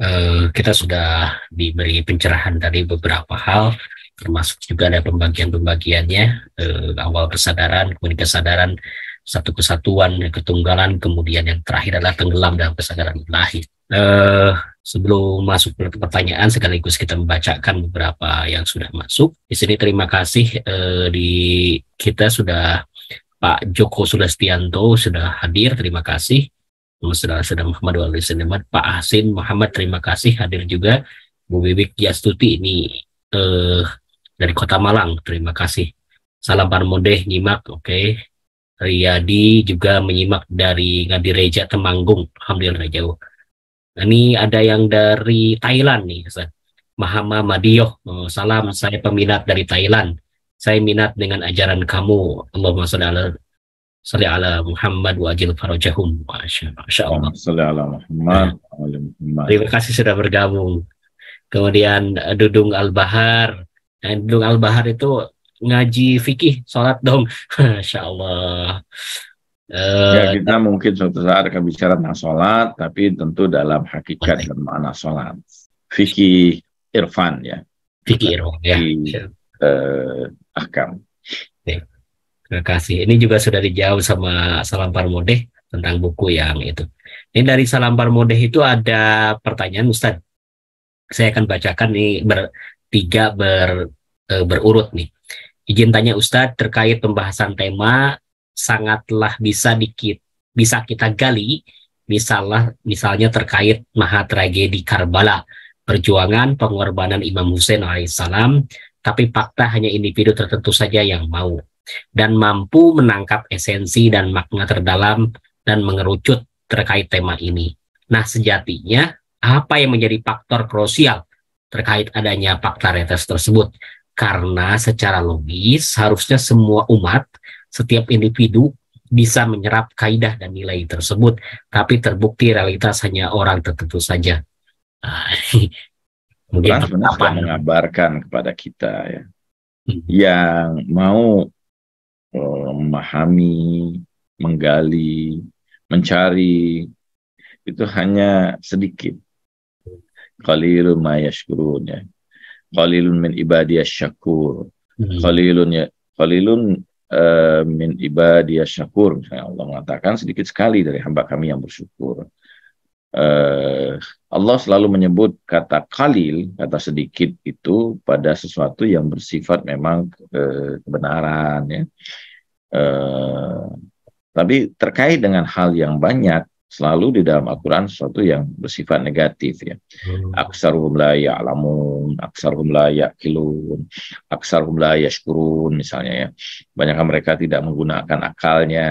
Eh, kita sudah diberi pencerahan dari beberapa hal termasuk juga ada pembagian-pembagiannya eh, awal kesadaran kemudian kesadaran satu kesatuan ketunggalan kemudian yang terakhir adalah tenggelam dalam kesadaran ilahi eh, sebelum masuk ke pertanyaan sekaligus kita membacakan beberapa yang sudah masuk di sini terima kasih eh, di kita sudah Pak Joko Sulastianto sudah hadir terima kasih saudara-saudara Muhammad Wali Senemat, Pak Asin Muhammad terima kasih hadir juga Bu Bibik Yastuti ini eh, dari Kota Malang terima kasih Salam Parmodeh nyimak oke okay. Riyadi juga menyimak dari Ngadireja Temanggung Alhamdulillah jauh nah, ini ada yang dari Thailand nih Ustaz. Mahama Madioh oh, salam saya peminat dari Thailand saya minat dengan ajaran kamu Allahumma sholli ala Salli ala Muhammad wa ajil farajahum. Masya, Masya Allah. Salli ala Muhammad, ala ya. Terima kasih sudah bergabung. Kemudian eh, Dudung Al-Bahar. Nah, Dudung Al-Bahar itu ngaji fikih, sholat dong. Masya Allah. Uh, ya kita mungkin suatu saat akan bicara tentang sholat, tapi tentu dalam hakikat dan makna sholat. Fikih Irfan ya. Fikih Irfan ya. Fikih, uh, eh, akam. Terima kasih. Ini juga sudah dijawab sama Salam Parmodeh tentang buku yang itu. Ini dari Salam Parmodeh itu ada pertanyaan Ustaz. Saya akan bacakan nih tiga ber, e, berurut nih. Izin tanya Ustadz terkait pembahasan tema sangatlah bisa dikit bisa kita gali misalnya misalnya terkait maha tragedi Karbala, perjuangan pengorbanan Imam Hussein alaihissalam, tapi fakta hanya individu tertentu saja yang mau dan mampu menangkap esensi dan makna terdalam dan mengerucut terkait tema ini. Nah, sejatinya apa yang menjadi faktor krusial terkait adanya fakta retes tersebut? Karena secara logis harusnya semua umat, setiap individu bisa menyerap kaidah dan nilai tersebut, tapi terbukti realitas hanya orang tertentu saja. Ah, mungkin Quran mengabarkan kepada kita ya, hmm. yang mau Eh, memahami, menggali, mencari itu hanya sedikit. Qalilun ma yashkurun ya. Qalilun min ibadiyas syakur. Hmm. Qalilun ya qalilun uh, min ibadiyas syakur. Misalnya Allah mengatakan sedikit sekali dari hamba kami yang bersyukur. Eh, Allah selalu menyebut kata kalil, kata sedikit itu pada sesuatu yang bersifat memang eh, kebenaran ya. Eh, tapi terkait dengan hal yang banyak selalu di dalam Al-Quran sesuatu yang bersifat negatif ya. Hmm. Aksaruhum la ya'lamun, aksarum la ya'kilun, aksaruhum la yashkurun misalnya ya. Kebanyakan mereka tidak menggunakan akalnya,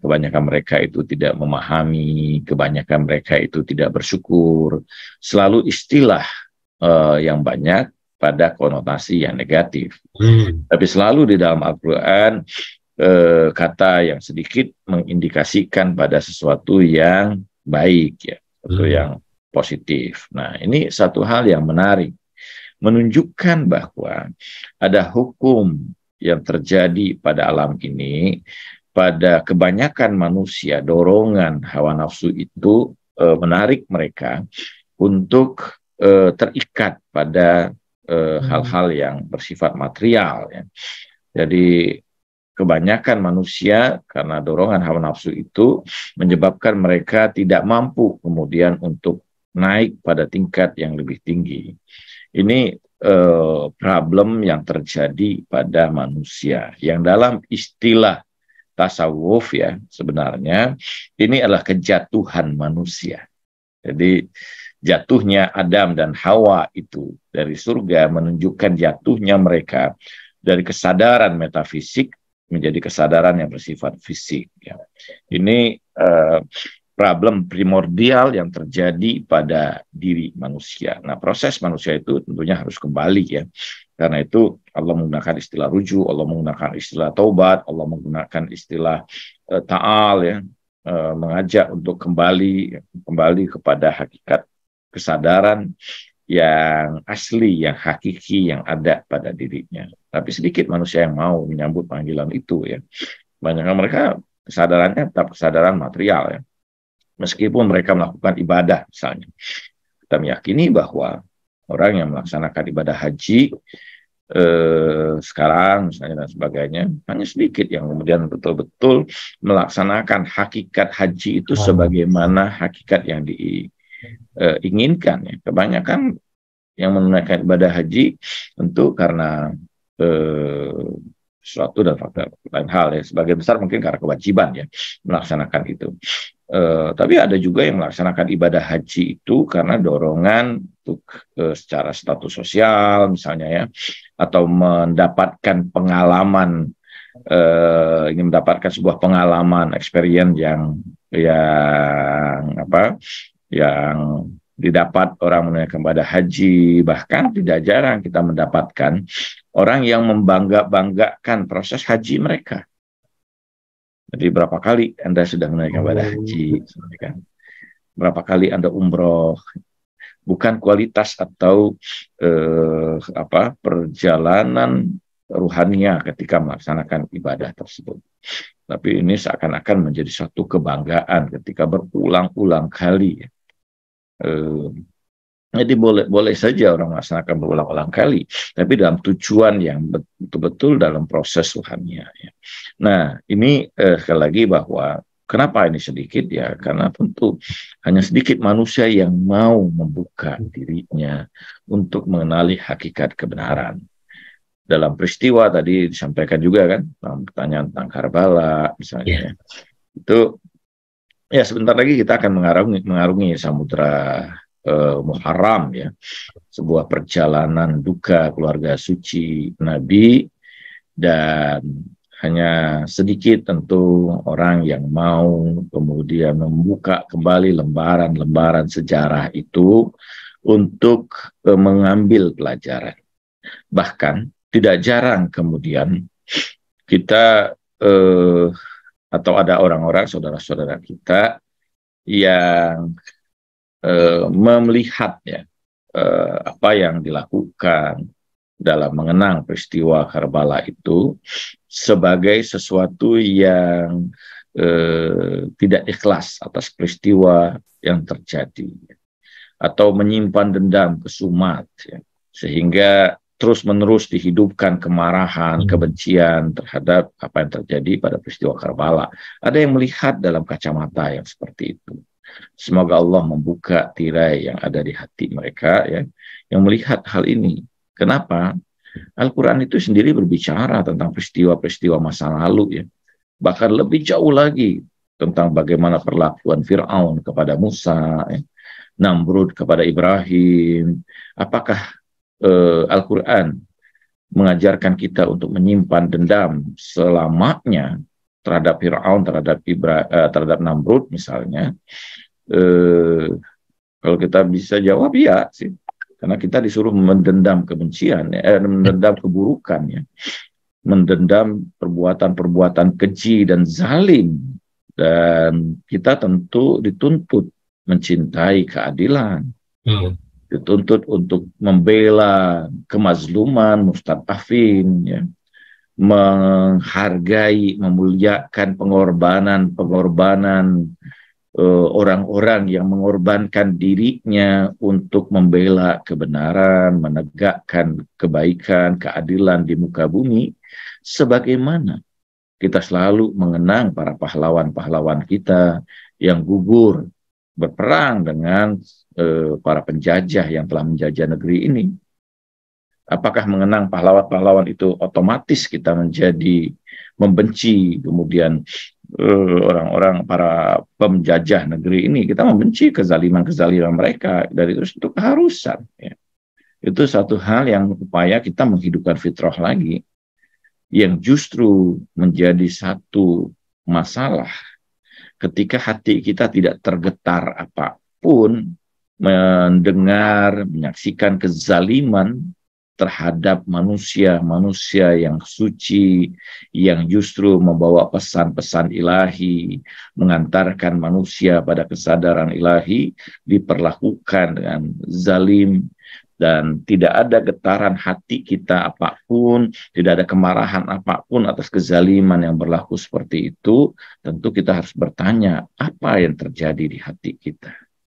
kebanyakan mereka itu tidak memahami, kebanyakan mereka itu tidak bersyukur. Selalu istilah uh, yang banyak pada konotasi yang negatif. Hmm. Tapi selalu di dalam Al-Quran eh, kata yang sedikit mengindikasikan pada sesuatu yang baik ya, sesuatu hmm. yang positif. Nah, ini satu hal yang menarik menunjukkan bahwa ada hukum yang terjadi pada alam ini pada kebanyakan manusia dorongan hawa nafsu itu e, menarik mereka untuk e, terikat pada eh, hmm. hal-hal e, hmm. yang bersifat material ya. Jadi kebanyakan manusia karena dorongan hawa nafsu itu menyebabkan mereka tidak mampu kemudian untuk naik pada tingkat yang lebih tinggi. Ini eh, problem yang terjadi pada manusia yang dalam istilah tasawuf ya sebenarnya ini adalah kejatuhan manusia. Jadi jatuhnya Adam dan Hawa itu dari surga menunjukkan jatuhnya mereka dari kesadaran metafisik menjadi kesadaran yang bersifat fisik. Ya. Ini uh, problem primordial yang terjadi pada diri manusia. Nah, proses manusia itu tentunya harus kembali ya. Karena itu Allah menggunakan istilah rujuk, Allah menggunakan istilah taubat, Allah menggunakan istilah uh, taal ya, uh, mengajak untuk kembali kembali kepada hakikat kesadaran yang asli, yang hakiki yang ada pada dirinya tapi sedikit manusia yang mau menyambut panggilan itu ya. Banyaknya mereka kesadarannya tetap kesadaran material ya. Meskipun mereka melakukan ibadah misalnya. Kita meyakini bahwa orang yang melaksanakan ibadah haji eh, sekarang misalnya dan sebagainya hanya sedikit yang kemudian betul-betul melaksanakan hakikat haji itu sebagaimana hakikat yang diinginkan eh, ya. Kebanyakan yang menunaikan ibadah haji tentu karena eh, sesuatu dan faktor lain hal ya. Sebagian besar mungkin karena kewajiban ya melaksanakan itu. Eh, tapi ada juga yang melaksanakan ibadah haji itu karena dorongan untuk eh, secara status sosial misalnya ya, atau mendapatkan pengalaman eh, ingin mendapatkan sebuah pengalaman experience yang yang apa yang didapat orang menunaikan ibadah haji bahkan tidak jarang kita mendapatkan orang yang membangga-banggakan proses haji mereka. Jadi berapa kali Anda sudah menaikkan oh. ibadah haji, kan? berapa kali Anda umroh, bukan kualitas atau eh, apa perjalanan ruhannya ketika melaksanakan ibadah tersebut. Tapi ini seakan-akan menjadi suatu kebanggaan ketika berulang-ulang kali ya. eh, jadi boleh boleh saja orang melaksanakan berulang-ulang kali, tapi dalam tujuan yang betul-betul dalam proses Tuhannya. Ya. Nah, ini eh, sekali lagi bahwa kenapa ini sedikit ya? Karena tentu hanya sedikit manusia yang mau membuka hmm. dirinya untuk mengenali hakikat kebenaran. Dalam peristiwa tadi disampaikan juga kan, pertanyaan tentang Karbala misalnya, yeah. Ya. itu ya sebentar lagi kita akan mengarungi, mengarungi samudra uh, Muharram ya, sebuah perjalanan duka keluarga suci Nabi dan hanya sedikit tentu orang yang mau kemudian membuka kembali lembaran-lembaran sejarah itu untuk uh, mengambil pelajaran. Bahkan tidak jarang kemudian kita uh, atau ada orang-orang saudara-saudara kita yang Eh, melihat ya eh, apa yang dilakukan dalam mengenang peristiwa Karbala itu sebagai sesuatu yang eh, tidak ikhlas atas peristiwa yang terjadi ya, atau menyimpan dendam kesumat ya. sehingga terus-menerus dihidupkan kemarahan, hmm. kebencian terhadap apa yang terjadi pada peristiwa Karbala. Ada yang melihat dalam kacamata yang seperti itu. Semoga Allah membuka tirai yang ada di hati mereka ya yang melihat hal ini. Kenapa? Al-Qur'an itu sendiri berbicara tentang peristiwa-peristiwa masa lalu ya. Bahkan lebih jauh lagi tentang bagaimana perlakuan Firaun kepada Musa, ya. Namrud kepada Ibrahim. Apakah eh, Al-Qur'an mengajarkan kita untuk menyimpan dendam selamanya terhadap Firaun, terhadap Ibra, uh, terhadap Namrud misalnya, eh, kalau kita bisa jawab ya sih, karena kita disuruh mendendam kebencian, ya, eh, mendendam keburukan ya, mendendam perbuatan-perbuatan keji dan zalim, dan kita tentu dituntut mencintai keadilan. Hmm dituntut untuk membela kemazluman, mustafafin ya, menghargai, memuliakan pengorbanan, pengorbanan eh, orang-orang yang mengorbankan dirinya untuk membela kebenaran, menegakkan kebaikan, keadilan di muka bumi, sebagaimana kita selalu mengenang para pahlawan-pahlawan kita yang gugur berperang dengan eh, para penjajah yang telah menjajah negeri ini apakah mengenang pahlawan-pahlawan itu otomatis kita menjadi membenci kemudian eh, orang-orang para pemjajah negeri ini kita membenci kezaliman-kezaliman mereka dari itu itu keharusan ya. itu satu hal yang upaya kita menghidupkan fitrah lagi yang justru menjadi satu masalah ketika hati kita tidak tergetar apapun mendengar menyaksikan kezaliman terhadap manusia-manusia yang suci, yang justru membawa pesan-pesan ilahi, mengantarkan manusia pada kesadaran ilahi, diperlakukan dengan zalim, dan tidak ada getaran hati kita apapun, tidak ada kemarahan apapun atas kezaliman yang berlaku seperti itu, tentu kita harus bertanya apa yang terjadi di hati kita.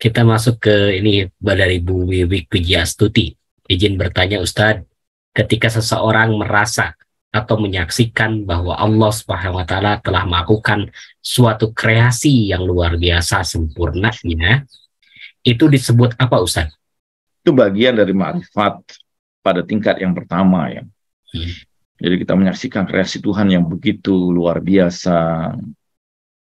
Kita masuk ke ini dari Bu Wiwi Wijastuti Izin bertanya Ustadz, ketika seseorang merasa atau menyaksikan bahwa Allah Subhanahu wa taala telah melakukan suatu kreasi yang luar biasa sempurnanya itu disebut apa Ustaz? Itu bagian dari marifat pada tingkat yang pertama ya. Hmm. Jadi kita menyaksikan kreasi Tuhan yang begitu luar biasa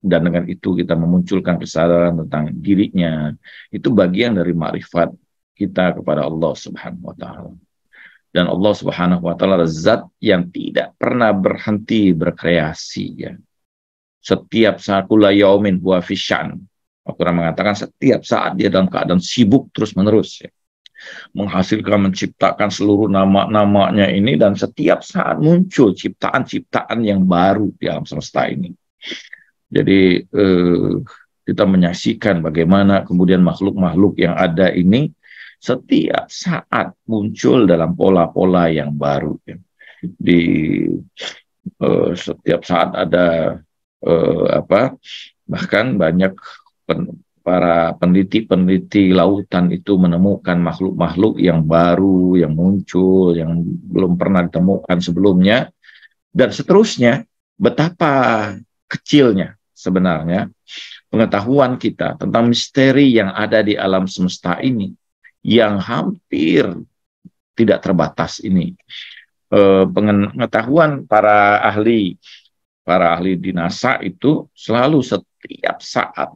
dan dengan itu kita memunculkan kesadaran tentang dirinya. Itu bagian dari marifat kita kepada Allah Subhanahu wa taala. Dan Allah Subhanahu wa taala zat yang tidak pernah berhenti berkreasi ya. Setiap saat kula yaumin huwa fisyan. Al-Quran mengatakan setiap saat dia dalam keadaan sibuk terus-menerus ya. Menghasilkan menciptakan seluruh nama-namanya ini dan setiap saat muncul ciptaan-ciptaan yang baru di alam semesta ini. Jadi eh, kita menyaksikan bagaimana kemudian makhluk-makhluk yang ada ini setiap saat muncul dalam pola-pola yang baru. Ya. Di uh, setiap saat ada uh, apa bahkan banyak pen, para peneliti-peneliti lautan itu menemukan makhluk-makhluk yang baru yang muncul yang belum pernah ditemukan sebelumnya dan seterusnya betapa kecilnya sebenarnya pengetahuan kita tentang misteri yang ada di alam semesta ini yang hampir tidak terbatas ini. Eh, pengetahuan para ahli, para ahli di NASA itu selalu setiap saat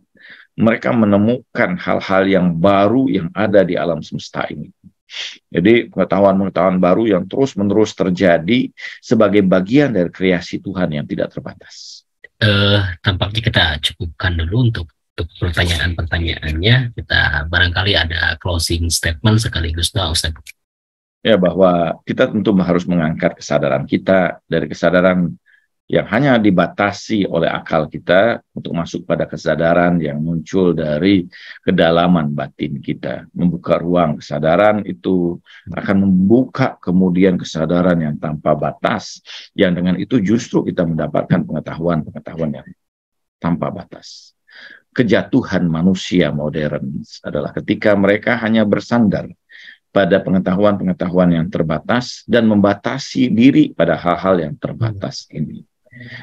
mereka menemukan hal-hal yang baru yang ada di alam semesta ini. Jadi pengetahuan-pengetahuan baru yang terus-menerus terjadi sebagai bagian dari kreasi Tuhan yang tidak terbatas. Uh, tampaknya kita cukupkan dulu untuk untuk pertanyaan-pertanyaannya kita barangkali ada closing statement sekaligus doa Ustaz. Ya bahwa kita tentu harus mengangkat kesadaran kita dari kesadaran yang hanya dibatasi oleh akal kita untuk masuk pada kesadaran yang muncul dari kedalaman batin kita. Membuka ruang kesadaran itu akan membuka kemudian kesadaran yang tanpa batas, yang dengan itu justru kita mendapatkan pengetahuan-pengetahuan yang tanpa batas kejatuhan manusia modern adalah ketika mereka hanya bersandar pada pengetahuan-pengetahuan yang terbatas dan membatasi diri pada hal-hal yang terbatas ini.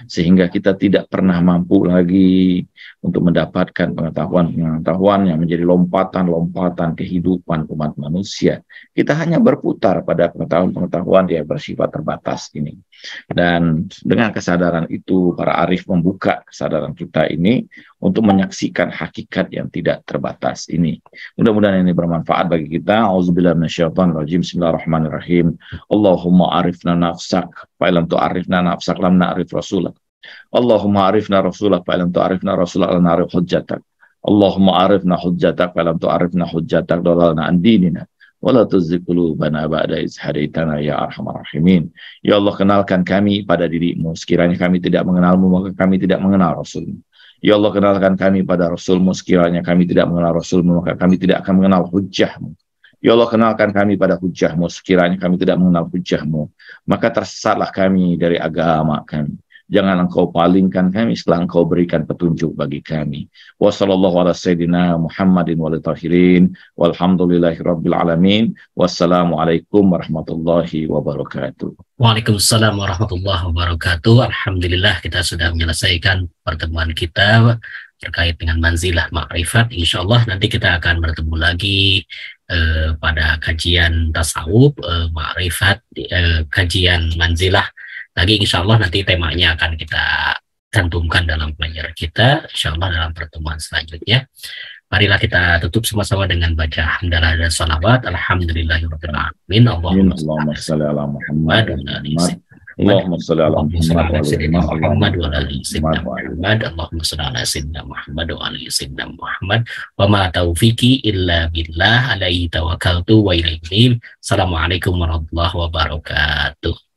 Sehingga kita tidak pernah mampu lagi untuk mendapatkan pengetahuan-pengetahuan yang menjadi lompatan-lompatan kehidupan umat manusia. Kita hanya berputar pada pengetahuan-pengetahuan yang bersifat terbatas ini. Dan dengan kesadaran itu, para arif membuka kesadaran kita ini untuk menyaksikan hakikat yang tidak terbatas ini. Mudah-mudahan ini bermanfaat bagi kita. Auzubillahi minasyaitonirrajim. Bismillahirrahmanirrahim. Allahumma arifna nafsak fa lam tu'arifna nafsak lam na'rif rasulak. Allahumma arifna rasulak fa lam tu'arifna rasulak lam na'rif hujjatak. Allahumma arifna hujjatak fa lam tu'arifna hujjatak dalalna an dinina. Wala tuzzi qulubana ba'da idh hadaitana ya arhamar rahimin. Ya Allah kenalkan kami pada dirimu sekiranya kami tidak mengenalmu maka kami tidak mengenal rasulmu. Ya Allah kenalkan kami pada Rasulmu sekiranya kami tidak mengenal Rasulmu maka kami tidak akan mengenal hujahmu. Ya Allah kenalkan kami pada hujahmu sekiranya kami tidak mengenal hujahmu maka tersesatlah kami dari agama kami. Jangan engkau palingkan kami setelah engkau berikan petunjuk bagi kami. Wassalamualaikum warahmatullahi wabarakatuh. Waalaikumsalam warahmatullahi wabarakatuh. Alhamdulillah kita sudah menyelesaikan pertemuan kita terkait dengan manzilah makrifat. Insya Allah nanti kita akan bertemu lagi eh, pada kajian tasawuf, eh, makrifat, eh, kajian manzilah lagi insya Allah nanti temanya akan kita cantumkan dalam pelajar kita insya Allah dalam pertemuan selanjutnya marilah kita tutup sama-sama dengan baca hamdalah dan salawat alhamdulillahirrahmanirrahim Allahumma salli ala Muhammad Allahumma salli Muhammad wa ala Muhammad Allahumma salli ala sayyidina Muhammad wa ala sayyidina Muhammad wa ma taufiqi illa billah alaihi tawakkaltu wa ilaihi Assalamualaikum warahmatullahi wabarakatuh